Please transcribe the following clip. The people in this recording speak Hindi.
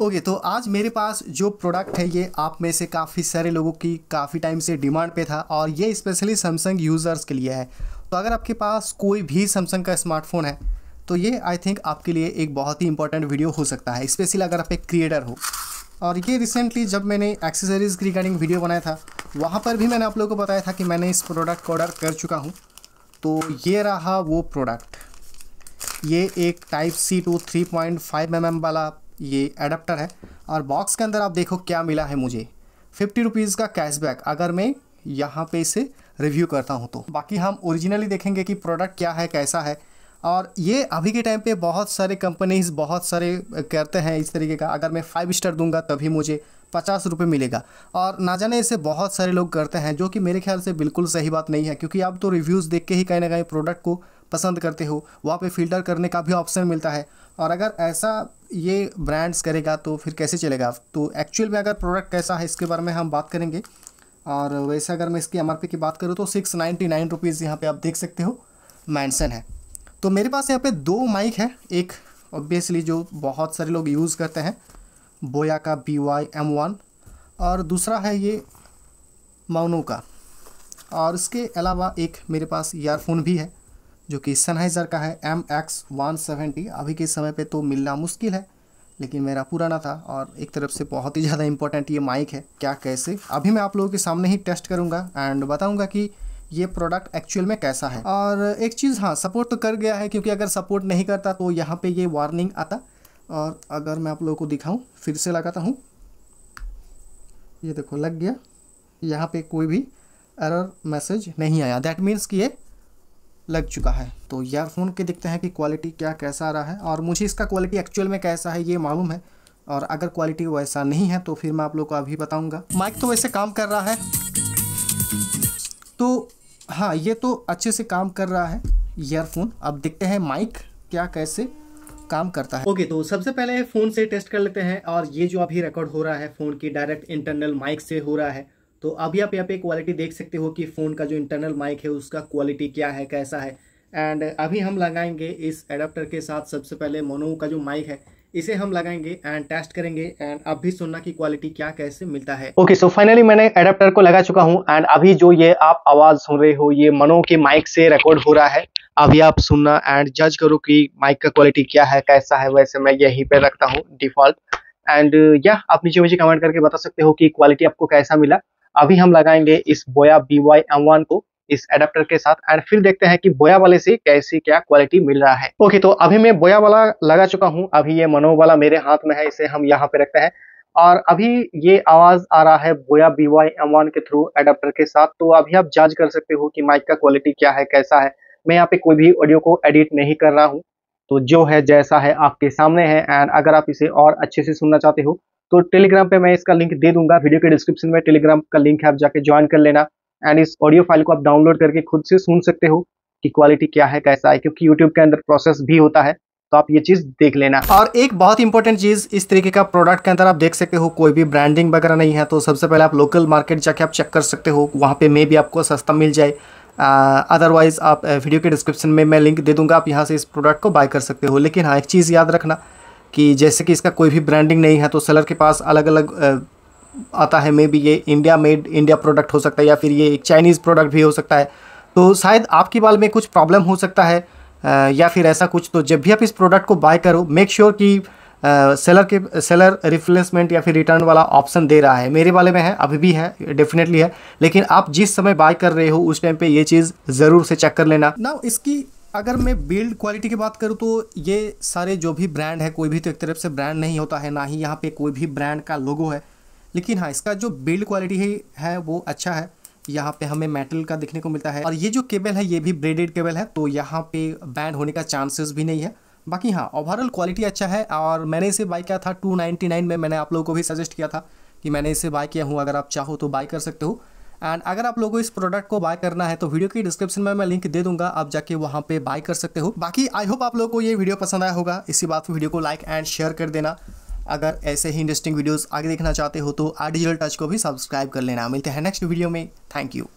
ओके okay, तो आज मेरे पास जो प्रोडक्ट है ये आप में से काफ़ी सारे लोगों की काफ़ी टाइम से डिमांड पे था और ये स्पेशली सैमसंग यूज़र्स के लिए है तो अगर आपके पास कोई भी सैमसंग का स्मार्टफोन है तो ये आई थिंक आपके लिए एक बहुत ही इंपॉर्टेंट वीडियो हो सकता है स्पेशली अगर आप एक क्रिएटर हो और ये रिसेंटली जब मैंने एक्सेसरीज़ की रिगार्डिंग वीडियो बनाया था वहाँ पर भी मैंने आप लोगों को बताया था कि मैंने इस प्रोडक्ट को ऑर्डर कर चुका हूँ तो ये रहा वो प्रोडक्ट ये एक type C to three point five M M वाला ये एडाप्टर है और बॉक्स के अंदर आप देखो क्या मिला है मुझे फिफ्टी रुपीज़ का कैशबैक अगर मैं यहाँ पे इसे रिव्यू करता हूँ तो बाकी हम ओरिजिनली देखेंगे कि प्रोडक्ट क्या है कैसा है और ये अभी के टाइम पे बहुत सारे कंपनीज बहुत सारे करते हैं इस तरीके का अगर मैं फाइव स्टार दूंगा तभी मुझे पचास रुपये मिलेगा और ना जाने इसे बहुत सारे लोग करते हैं जो कि मेरे ख्याल से बिल्कुल सही बात नहीं है क्योंकि आप तो रिव्यूज़ देख के ही कहीं ना कहीं प्रोडक्ट को पसंद करते हो वहाँ पे फ़िल्टर करने का भी ऑप्शन मिलता है और अगर ऐसा ये ब्रांड्स करेगा तो फिर कैसे चलेगा तो एक्चुअल में अगर प्रोडक्ट कैसा है इसके बारे में हम बात करेंगे और वैसे अगर मैं इसकी एम की बात करूँ तो सिक्स नाइन्टी नाइन रुपीज़ यहाँ पर आप देख सकते हो मैंसन है तो मेरे पास यहाँ पे दो माइक है एक ऑब्वियसली जो बहुत सारे लोग यूज़ करते हैं बोया का बी वाई एम वन और दूसरा है ये माउनो का और इसके अलावा एक मेरे पास ईयरफोन भी है जो कि सनहाइज़र का है एम एक्स वन सेवेंटी अभी के समय पे तो मिलना मुश्किल है लेकिन मेरा पुराना था और एक तरफ से बहुत ही ज़्यादा इंपॉर्टेंट ये माइक है क्या कैसे अभी मैं आप लोगों के सामने ही टेस्ट करूँगा एंड बताऊँगा कि ये प्रोडक्ट एक्चुअल में कैसा है और एक चीज़ हाँ सपोर्ट तो कर गया है क्योंकि अगर सपोर्ट नहीं करता तो यहाँ पे ये वार्निंग आता और अगर मैं आप लोगों को दिखाऊं फिर से लगाता हूँ ये देखो लग गया यहाँ पे कोई भी एरर मैसेज नहीं आया दैट मीन्स कि ये लग चुका है तो ईयरफोन के देखते हैं कि क्वालिटी क्या कैसा आ रहा है और मुझे इसका क्वालिटी एक्चुअल में कैसा है ये मालूम है और अगर क्वालिटी वैसा नहीं है तो फिर मैं आप लोग को अभी बताऊंगा माइक तो वैसे काम कर रहा है तो हाँ ये तो अच्छे से काम कर रहा है ईयरफोन अब देखते हैं माइक क्या कैसे काम करता है ओके okay, तो सबसे पहले फ़ोन से टेस्ट कर लेते हैं और ये जो अभी रिकॉर्ड हो रहा है फ़ोन की डायरेक्ट इंटरनल माइक से हो रहा है तो अभी आप यहाँ पे क्वालिटी देख सकते हो कि फ़ोन का जो इंटरनल माइक है उसका क्वालिटी क्या है कैसा है एंड अभी हम लगाएंगे इस एडाप्टर के साथ सबसे पहले मोनो का जो माइक है इसे हम लगाएंगे एंड टेस्ट करेंगे एंड अब भी सुनना की क्वालिटी क्या कैसे मिलता है ओके सो फाइनली मैंने एडाप्टर को लगा चुका हूँ एंड अभी जो ये आप आवाज सुन रहे हो ये मनो के माइक से रिकॉर्ड हो रहा है अभी आप सुनना एंड जज करो कि माइक का क्वालिटी क्या है कैसा है वैसे मैं यहीं पे रखता हूँ डिफॉल्ट एंड या आप नीचे मुझे कमेंट करके बता सकते हो कि क्वालिटी आपको कैसा मिला अभी हम लगाएंगे इस बोया बी वाई एम वन को इस एडाप्टर के साथ एंड फिर देखते हैं कि बोया वाले से कैसी क्या क्वालिटी मिल रहा है ओके okay, तो अभी मैं बोया वाला लगा चुका हूँ अभी ये मनो वाला मेरे हाथ में है इसे हम यहाँ पे रखते हैं और अभी ये आवाज आ रहा है Boya B Y M one के थ्रू एडाप्टर के साथ तो अभी आप जांच कर सकते हो कि माइक का क्वालिटी क्या है कैसा है मैं यहाँ पे कोई भी ऑडियो को एडिट नहीं कर रहा हूँ तो जो है जैसा है आपके सामने है एंड अगर आप इसे और अच्छे से सुनना चाहते हो तो टेलीग्राम पे मैं इसका लिंक दे दूंगा वीडियो के डिस्क्रिप्शन में टेलीग्राम का लिंक है आप जाके ज्वाइन कर लेना एंड इस ऑडियो फाइल को आप डाउनलोड करके खुद से सुन सकते हो कि क्वालिटी क्या है कैसा है क्योंकि यूट्यूब के अंदर प्रोसेस भी होता है तो आप ये चीज देख लेना और एक बहुत इंपॉर्टेंट चीज इस तरीके का प्रोडक्ट के अंदर आप देख सकते हो कोई भी ब्रांडिंग वगैरह नहीं है तो सबसे पहले आप लोकल मार्केट जाके आप चेक कर सकते हो वहाँ पे मे भी आपको सस्ता मिल जाए अदरवाइज आप वीडियो के डिस्क्रिप्शन में मैं लिंक दे दूंगा आप यहाँ से इस प्रोडक्ट को बाय कर सकते हो लेकिन हाँ एक चीज़ याद रखना कि जैसे कि इसका कोई भी ब्रांडिंग नहीं है तो सेलर के पास अलग अलग आता है मे बी ये इंडिया मेड इंडिया प्रोडक्ट हो सकता है या फिर ये एक चाइनीज़ प्रोडक्ट भी हो सकता है तो शायद आपके बाल में कुछ प्रॉब्लम हो सकता है या फिर ऐसा कुछ तो जब भी आप इस प्रोडक्ट को बाय करो मेक श्योर कि सेलर के सेलर रिप्लेसमेंट या फिर रिटर्न वाला ऑप्शन दे रहा है मेरे वाले में है अभी भी है डेफिनेटली है लेकिन आप जिस समय बाय कर रहे हो उस टाइम पे ये चीज़ ज़रूर से चेक कर लेना ना इसकी अगर मैं बिल्ड क्वालिटी की बात करूँ तो ये सारे जो भी ब्रांड है कोई भी तो एक तरफ से ब्रांड नहीं होता है ना ही यहाँ पे कोई भी ब्रांड का लोगो है लेकिन हाँ इसका जो बिल्ड क्वालिटी है, है वो अच्छा है यहाँ पे हमें मेटल का देखने को मिलता है और ये जो केबल है ये भी ब्रेडेड केबल है तो यहाँ पे बैंड होने का चांसेस भी नहीं है बाकी हाँ ओवरऑल क्वालिटी अच्छा है और मैंने इसे बाय किया था 299 में मैंने आप लोगों को भी सजेस्ट किया था कि मैंने इसे बाय किया हूँ अगर आप चाहो तो बाय कर सकते हो एंड अगर आप लोगों को इस प्रोडक्ट को बाय करना है तो वीडियो की डिस्क्रिप्शन में मैं लिंक दे दूंगा आप जाके वहाँ पे बाय कर सकते हो बाकी आई होप आप लोगों को ये वीडियो पसंद आया होगा इसी बात वीडियो को लाइक एंड शेयर कर देना अगर ऐसे ही इंटरेस्टिंग वीडियोज़ आगे देखना चाहते हो तो आर डिजिटल टच को भी सब्सक्राइब कर लेना मिलते हैं नेक्स्ट वीडियो में थैंक यू